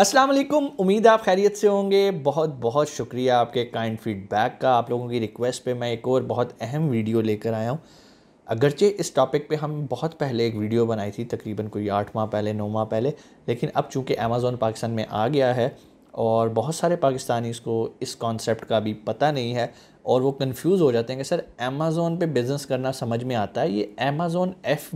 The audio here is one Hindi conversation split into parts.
अस्सलाम वालेकुम उम्मीद आप खैरियत से होंगे बहुत बहुत शुक्रिया आपके काइंड फीडबैक का आप लोगों की रिक्वेस्ट पे मैं एक और बहुत अहम वीडियो लेकर आया हूँ अगरचे इस टॉपिक पे हम बहुत पहले एक वीडियो बनाई थी तकरीबन कोई आठ माह पहले नौ माह पहले लेकिन अब चूँकि अमेज़ोन पाकिस्तान में आ गया है और बहुत सारे पाकिस्तानी को इस कॉन्सेप्ट का भी पता नहीं है और वो कन्फ्यूज़ हो जाते हैं कि सर अमेज़ोन पर बिज़नेस करना समझ में आता है ये अमेज़ोन एफ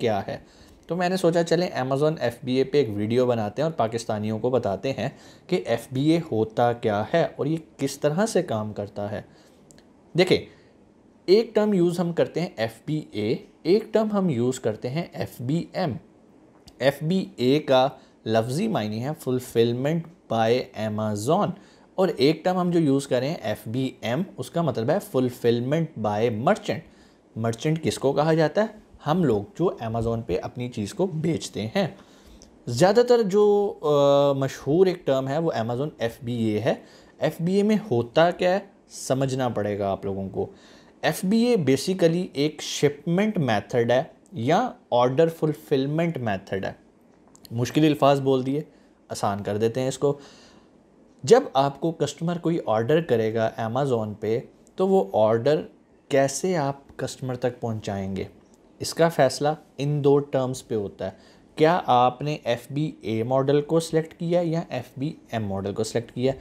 क्या है तो मैंने सोचा चलें अमेज़ोन एफ बी ए पर एक वीडियो बनाते हैं और पाकिस्तानियों को बताते हैं कि एफ बी ए होता क्या है और ये किस तरह से काम करता है देखिए एक टर्म यूज़ हम करते हैं एफ बी ए एक टर्म हम यूज़ करते हैं F B M F B A का लफ्ज़ी मायने है फुलफिलमेंट बाय अमेज़ोन और एक टर्म हम जो यूज़ करें एफ बी एम उसका मतलब है फुलफिलमेंट बाय मर्चेंट मर्चेंट किसको कहा जाता है हम लोग जो अमेज़ोन पे अपनी चीज़ को बेचते हैं ज़्यादातर जो मशहूर एक टर्म है वो अमेज़ोन एफ है एफ में होता क्या है समझना पड़ेगा आप लोगों को एफ बेसिकली एक शिपमेंट मैथड है या ऑर्डर फुलफिलमेंट मैथड है मुश्किल अल्फाज बोल दिए आसान कर देते हैं इसको जब आपको कस्टमर कोई ऑर्डर करेगा अमेज़ोन पे तो वो ऑर्डर कैसे आप कस्टमर तक पहुंचाएंगे इसका फ़ैसला इन दो टर्म्स पे होता है क्या आपने एफ बी ए मॉडल को सिलेक्ट किया या एफ बी एम मॉडल को सिलेक्ट किया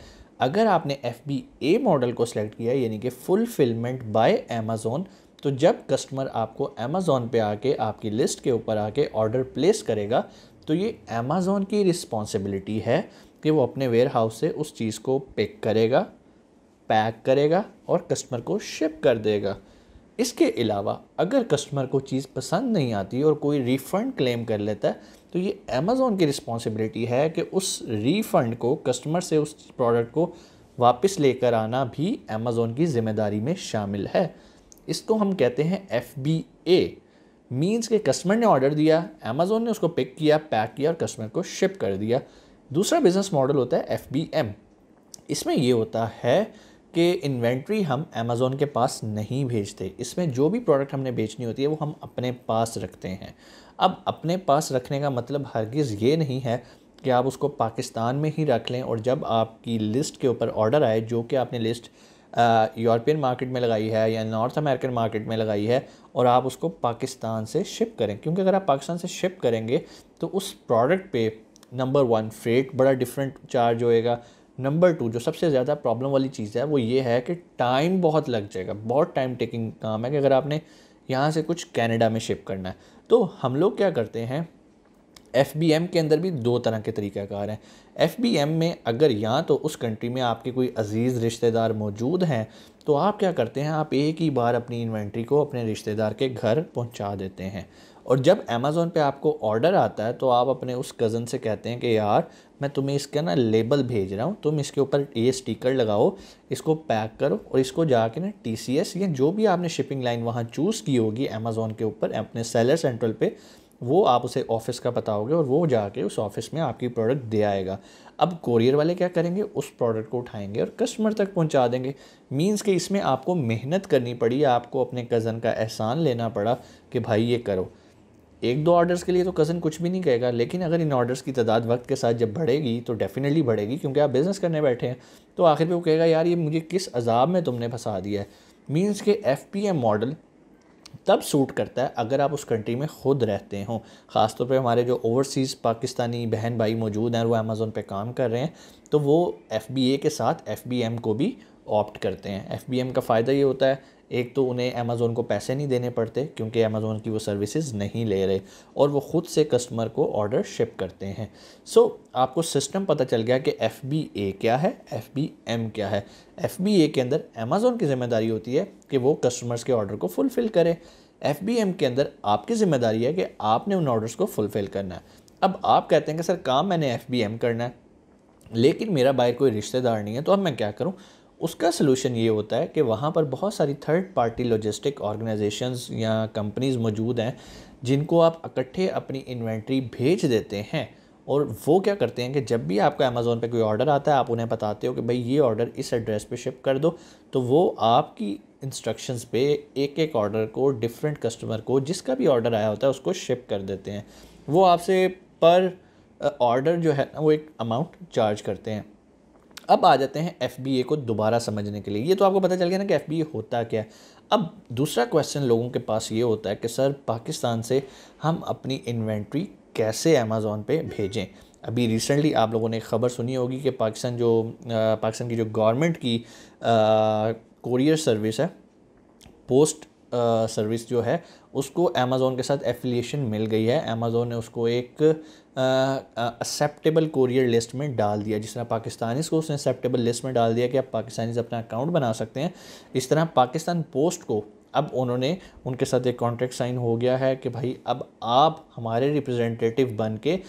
अगर आपने एफ बी ए मॉडल को सिलेक्ट किया यानी कि फुलफिलमेंट बाय अमेज़ोन तो जब कस्टमर आपको अमेज़ोन पे आके आपकी लिस्ट के ऊपर आके ऑर्डर प्लेस करेगा तो ये अमेज़ोन की रिस्पॉन्सिबिलिटी है कि वो अपने वेयर हाउस से उस चीज़ को पिक करेगा पैक करेगा और कस्टमर को शिप कर देगा इसके अलावा अगर कस्टमर को चीज़ पसंद नहीं आती और कोई रिफ़ंड क्लेम कर लेता है तो ये अमेज़ोन की रिस्पॉन्सिबिलिटी है कि उस रिफ़ंड को कस्टमर से उस प्रोडक्ट को वापस लेकर आना भी अमेज़ोन की ज़िम्मेदारी में शामिल है इसको हम कहते हैं एफ़ बी ए मीन्स के कस्टमर ने ऑर्डर दिया अमेज़ोन ने उसको पिक किया पैक किया और कस्टमर को शिप कर दिया दूसरा बिज़नेस मॉडल होता है एफ बी एम इसमें ये होता है के इन्वेंट्री हम अमेज़ोन के पास नहीं भेजते इसमें जो भी प्रोडक्ट हमने बेचनी होती है वो हम अपने पास रखते हैं अब अपने पास रखने का मतलब हरगिज़ ये नहीं है कि आप उसको पाकिस्तान में ही रख लें और जब आपकी लिस्ट के ऊपर ऑर्डर आए जो कि आपने लिस्ट यूरोपियन मार्केट में लगाई है या नॉर्थ अमेरिकन मार्केट में लगाई है और आप उसको पाकिस्तान से शिप करें क्योंकि अगर आप पाकिस्तान से शिप करेंगे तो उस प्रोडक्ट पे नंबर वन फ्रेट बड़ा डिफरेंट चार्ज होएगा नंबर टू जो सबसे ज़्यादा प्रॉब्लम वाली चीज़ है वो ये है कि टाइम बहुत लग जाएगा बहुत टाइम टेकिंग काम है कि अगर आपने यहाँ से कुछ कैनेडा में शिप करना है तो हम लोग क्या करते हैं एफ़ बी एम के अंदर भी दो तरह के तरीक़ाकार हैं एफ़ बी एम में अगर यहाँ तो उस कंट्री में आपके कोई अजीज़ रिश्तेदार मौजूद हैं तो आप क्या करते हैं आप एक ही बार अपनी इन्वेंट्री को अपने रिश्तेदार के घर पहुँचा देते हैं और जब अमेज़ोन पे आपको ऑर्डर आता है तो आप अपने उस कज़न से कहते हैं कि यार मैं तुम्हें इसका ना लेबल भेज रहा हूँ तुम इसके ऊपर ये स्टिकर लगाओ इसको पैक करो और इसको जाके ना टी या जो भी आपने शिपिंग लाइन वहाँ चूज़ की होगी अमेज़ोन के ऊपर अपने सेलर सेंट्रल पर वो आप उसे ऑफ़िस का बताओगे और वो जाके उस ऑफ़िस में आपकी प्रोडक्ट दे आएगा अब कोरियर वाले क्या करेंगे उस प्रोडक्ट को उठाएंगे और कस्टमर तक पहुंचा देंगे मींस कि इसमें आपको मेहनत करनी पड़ी आपको अपने कज़न का एहसान लेना पड़ा कि भाई ये करो एक दो ऑर्डर्स के लिए तो कज़न कुछ भी नहीं कहेगा लेकिन अगर इन ऑर्डर्स की तादाद वक्त के साथ जब बढ़ेगी तो डेफ़िनेटली बढ़ेगी क्योंकि आप बिज़नेस करने बैठे हैं तो आखिर में वो कहेगा यार ये मुझे किस अजाब में तुमने फंसा दिया है मीन्स के एफ़ पी एम मॉडल तब सूट करता है अगर आप उस कंट्री में ख़ुद रहते हों ख़ासतौर पर हमारे जो ओवरसीज़ पाकिस्तानी बहन भाई मौजूद हैं वो अमेज़ोन पे काम कर रहे हैं तो वो एफ़ बी ए के साथ एफ़ बी एम को भी ऑप्ट करते हैं एफ़ बी एम का फ़ायदा ये होता है एक तो उन्हें अमेज़ोन को पैसे नहीं देने पड़ते क्योंकि अमेज़ोन की वो सर्विसेज नहीं ले रहे और वो ख़ुद से कस्टमर को ऑर्डर शिप करते हैं सो so, आपको सिस्टम पता चल गया कि एफ़ क्या है एफ़ क्या है एफ़ के अंदर अमेज़ोन की ज़िम्मेदारी होती है कि वो कस्टमर्स के ऑर्डर को फुलफ़िल करें एफ़ के अंदर आपकी ज़िम्मेदारी है कि आपने उन ऑर्डर्स को फुलफ़िल करना है अब आप कहते हैं कि सर काम मैंने एफ़ करना है लेकिन मेरा बाहर कोई रिश्तेदार नहीं है तो अब मैं क्या करूँ उसका सलूशन ये होता है कि वहाँ पर बहुत सारी थर्ड पार्टी लॉजिस्टिक ऑर्गेनाइजेशंस या कंपनीज़ मौजूद हैं जिनको आप इकट्ठे अपनी इन्वेंट्री भेज देते हैं और वो क्या करते हैं कि जब भी आपका अमेज़ोन पे कोई ऑर्डर आता है आप उन्हें बताते हो कि भाई ये ऑर्डर इस एड्रेस पे शिप कर दो तो वो आपकी इंस्ट्रक्शंस पे एक एक ऑर्डर को डिफरेंट कस्टमर को जिसका भी ऑर्डर आया होता है उसको शिप कर देते हैं वो आपसे पर ऑर्डर uh, जो है ना वो एक अमाउंट चार्ज करते हैं अब आ जाते हैं एफ को दोबारा समझने के लिए ये तो आपको पता चल गया ना कि एफ होता क्या है अब दूसरा क्वेश्चन लोगों के पास ये होता है कि सर पाकिस्तान से हम अपनी इन्वेंट्री कैसे अमेज़ोन पे भेजें अभी रिसेंटली आप लोगों ने ख़बर सुनी होगी कि पाकिस्तान जो पाकिस्तान की जो गवर्नमेंट की कोरियर सर्विस है पोस्ट सर्विस जो है उसको अमेज़ोन के साथ एफिलिएशन मिल गई है अमेज़ोन ने उसको एक एक्सेप्टेबल कोरियर लिस्ट में डाल दिया जिस तरह पाकिस्तानीज़ को उसने एक्सेप्टेबल लिस्ट में डाल दिया कि आप पाकिस्तानीज़ अपना अकाउंट बना सकते हैं इस तरह पाकिस्तान पोस्ट को अब उन्होंने उनके साथ एक कॉन्ट्रैक्ट साइन हो गया है कि भाई अब आप हमारे रिप्रेजेंटेटिव बन के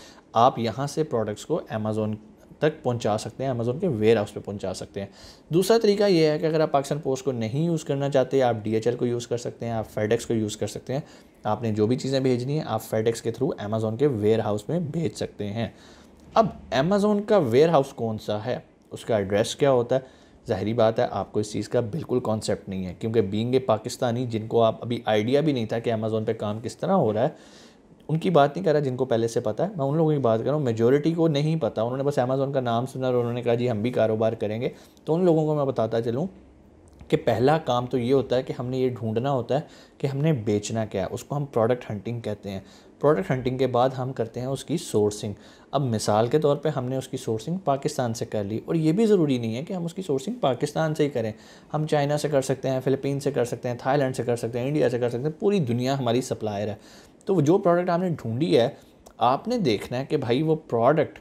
आप यहाँ से प्रोडक्ट्स को अमेज़ोन तक पहुंचा सकते हैं अमेज़ोन के वेयर हाउस पर पहुंचा सकते हैं दूसरा तरीका यह है कि अगर आप पाकिस्तान पोस्ट को नहीं यूज़ करना चाहते आप डी को यूज़ कर सकते हैं आप फेडेक्स को यूज़ कर सकते हैं आपने जो भी चीज़ें भेजनी है आप फेडेक्स के थ्रू अमेज़ोन के वेयर हाउस में भेज सकते हैं अब अमेज़ोन का वेयर हाउस कौन सा है उसका एड्रेस क्या होता है ज़ाहरी बात है आपको इस चीज़ का बिल्कुल कॉन्सेप्ट नहीं है क्योंकि बींग ए पाकिस्तानी जिनको आप अभी आइडिया भी नहीं था कि अमेज़ोन पर काम किस तरह हो रहा है उनकी बात नहीं कर रहा जिनको पहले से पता है मैं उन लोगों की बात कर रहा हूँ मेजोरिटी को नहीं पता उन्होंने बस अमेज़ोन का नाम सुना और उन्होंने कहा जी हम भी कारोबार करेंगे तो उन लोगों को मैं बताता चलूँ कि पहला काम तो ये होता है कि हमने ये ढूंढना होता है कि हमने बेचना क्या है उसको हम प्रोडक्ट हंटिंग कहते हैं प्रोडक्ट हंटिंग के बाद हम करते हैं उसकी सोर्सिंग अब मिसाल के तौर पे हमने उसकी सोर्सिंग पाकिस्तान से कर ली और ये भी ज़रूरी नहीं है कि हम उसकी सोर्सिंग पाकिस्तान से ही करें हम चाइना से कर सकते हैं फ़िलिपीन से कर सकते हैं थाईलैंड से कर सकते हैं इंडिया से कर सकते हैं पूरी दुनिया हमारी सप्लायर है तो जो प्रोडक्ट आपने ढूँढी है आपने देखना है कि भाई वो प्रोडक्ट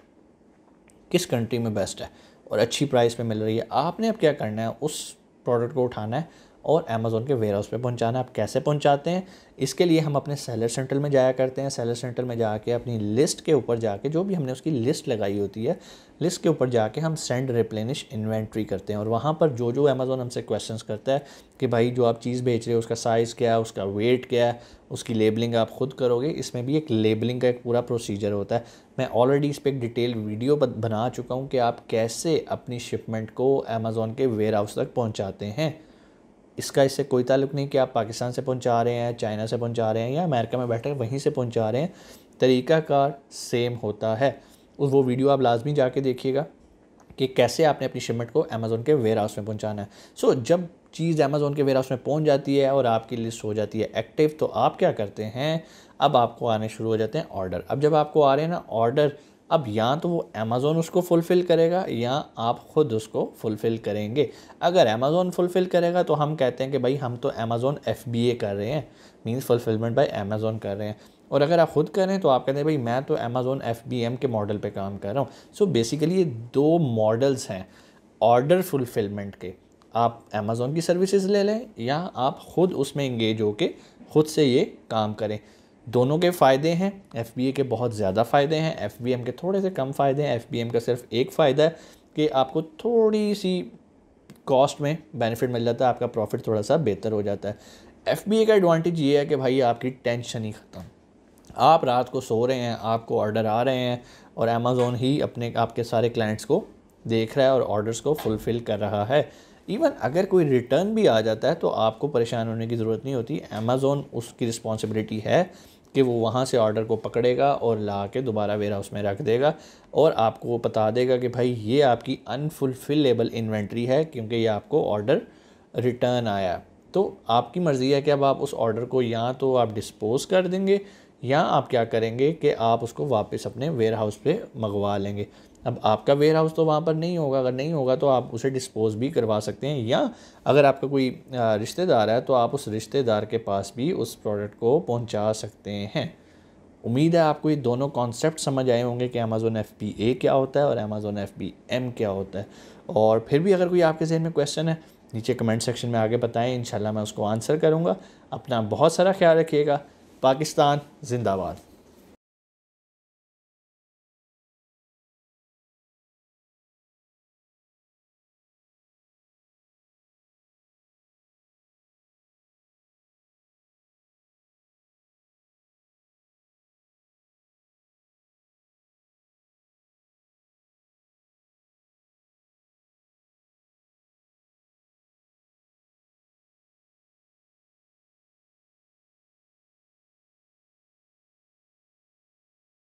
किस कंट्री में बेस्ट है और अच्छी प्राइस पर मिल रही है आपने अब क्या करना है उस प्रोडक्ट को उठाना है और अमेज़ोन के वेयर हाउस पर पहुँचाना आप कैसे पहुँचाते हैं इसके लिए हम अपने सेलर सेंटर में जाया करते हैं सेलर सेंटर में जाके अपनी लिस्ट के ऊपर जाके जो भी हमने उसकी लिस्ट लगाई होती है लिस्ट के ऊपर जाके हम सेंड रिप्लेनिश इन्वेंट्री करते हैं और वहाँ पर जो जो अमेज़ोन हमसे क्वेश्चन करता है कि भाई जो आप चीज़ बेच रहे हो उसका साइज़ क्या है उसका वेट क्या है उसकी लेबलिंग आप खुद करोगे इसमें भी एक लेबलिंग का एक पूरा प्रोसीजर होता है मैं ऑलरेडी इस पर एक डिटेल वीडियो बना चुका हूँ कि आप कैसे अपनी शिपमेंट को अमेज़ोन के वेयर हाउस तक पहुँचाते हैं इसका इससे कोई ताल्लुक नहीं कि आप पाकिस्तान से पहुंचा रहे हैं चाइना से पहुंचा रहे हैं या अमेरिका में बैठे वहीं से पहुंचा रहे हैं तरीक़ाकार सेम होता है और वो वीडियो आप लाजमी जाके देखिएगा कि कैसे आपने अपनी शिमट को अमेज़ोन के वेयर हाउस में पहुँचाना है सो so, जब चीज़ अमेज़ोन के वेयर हाउस में पहुँच जाती है और आपकी लिस्ट हो जाती है एक्टिव तो आप क्या करते हैं अब आपको आने शुरू हो जाते हैं ऑर्डर अब जब आपको आ रहे हैं ना ऑर्डर अब या तो वो अमेज़ोन उसको फुलफ़िल करेगा या आप ख़ुद उसको फुलफ़िल करेंगे अगर अमेज़ोन फुलफ़िल करेगा तो हम कहते हैं कि भाई हम तो अमेज़ोन एफ कर रहे हैं मीन्स फुलफ़िलमेंट बाई अमेज़ोन कर रहे हैं और अगर आप ख़ुद करें तो आप कहते हैं भाई मैं तो अमेज़ोन एफ के मॉडल पर काम कर रहा हूँ सो बेसिकली ये दो मॉडल्स हैं ऑर्डर फुलफ़िलमेंट के आप अमेज़ोन की सर्विसेज ले लें या आप ख़ुद उसमें इंगेज होकर ख़ुद से ये काम करें दोनों के फ़ायदे हैं एफ के बहुत ज़्यादा फ़ायदे हैं एफ के थोड़े से कम फ़ायदे हैं एफ का सिर्फ एक फ़ायदा है कि आपको थोड़ी सी कॉस्ट में बेनिफिट मिल जाता है आपका प्रॉफिट थोड़ा सा बेहतर हो जाता है एफ का एडवांटेज ये है कि भाई आपकी टेंशन ही ख़त्म आप रात को सो रहे हैं आपको ऑर्डर आ रहे हैं और अमेज़ोन ही अपने आपके सारे क्लाइंट्स को देख रहा है और ऑर्डर्स को फुलफ़िल कर रहा है इवन अगर कोई रिटर्न भी आ जाता है तो आपको परेशान होने की ज़रूरत नहीं होती अमेज़ोन उसकी रिस्पॉन्सिबिलिटी है कि वो वहाँ से ऑर्डर को पकड़ेगा और ला के दोबारा वेयर हाउस में रख देगा और आपको वो बता देगा कि भाई ये आपकी अनफुलफिलेबल इन्वेंट्री है क्योंकि ये आपको ऑर्डर रिटर्न आया तो आपकी मर्ज़ी है कि अब आप उस ऑर्डर को या तो आप डिस्पोज कर देंगे या आप क्या करेंगे कि आप उसको वापस अपने वेयर हाउस पर मंगवा लेंगे अब आपका वेयर हाउस तो वहाँ पर नहीं होगा अगर नहीं होगा तो आप उसे डिस्पोज भी करवा सकते हैं या अगर आपका कोई रिश्तेदार है तो आप उस रिश्तेदार के पास भी उस प्रोडक्ट को पहुँचा सकते हैं उम्मीद है आपको ये दोनों कॉन्सेप्ट समझ आए होंगे कि अमेज़ोन एफ पी ए क्या होता है और अमेज़ोन एफ बी एम क्या होता है और फिर भी अगर कोई आपके जहन में क्वेश्चन है नीचे कमेंट सेक्शन में आगे बताएं इंशाल्लाह मैं उसको आंसर करूँगा अपना बहुत सारा ख्याल रखिएगा पाकिस्तान जिंदाबाद